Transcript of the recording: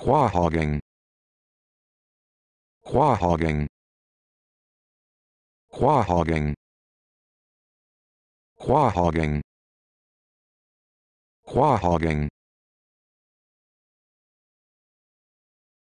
Quahogging. Quahogging. Quahogging. Quahogging. Quahogging.